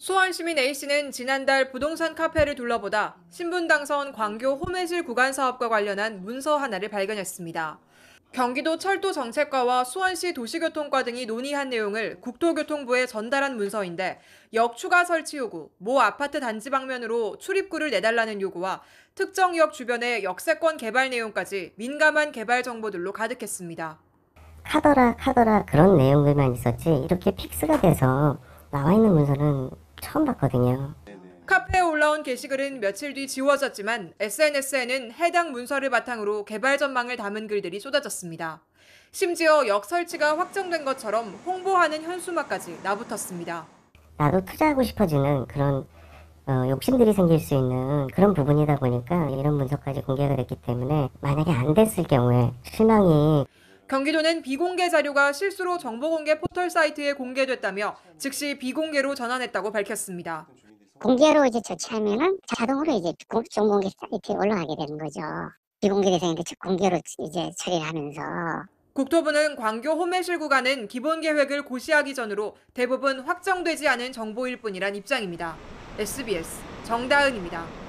수원시민 A씨는 지난달 부동산 카페를 둘러보다 신분당선 광교 호매실 구간 사업과 관련한 문서 하나를 발견했습니다. 경기도 철도정책과와 수원시 도시교통과 등이 논의한 내용을 국토교통부에 전달한 문서인데 역 추가 설치 요구, 모 아파트 단지 방면으로 출입구를 내달라는 요구와 특정 역 주변의 역세권 개발 내용까지 민감한 개발 정보들로 가득했습니다. 카더라 카더라 그런 내용들만 있었지 이렇게 픽스가 돼서 나와 있는 문서는 처음 봤거든요. 카페에 올라온 게시글은 며칠 뒤 지워졌지만 SNS에는 해당 문서를 바탕으로 개발 전망을 담은 글들이 쏟아졌습니다. 심지어 역 설치가 확정된 것처럼 홍보하는 현수막까지 나붙었습니다. 나도 투자하고 싶어지는 그런 어, 욕심들이 생길 수 있는 그런 부분이다 보니까 이런 문서까지 공개가 됐기 때문에 만약에 안 됐을 경우에 실망이 경기도는 비공개 자료가 실수로 정보공개 포털 사이트에 공개됐다며 즉시 비공개로 전환했다고 밝혔습니다. 공개로 이제 조치하면 자동으로 이제 정보공개 사이트에 올라가게 되는 거죠. 비공개 대상인데 공개로 이제 처리하면서 국토부는 광교 홈매실 구간은 기본 계획을 고시하기 전으로 대부분 확정되지 않은 정보일 뿐이란 입장입니다. SBS 정다은입니다.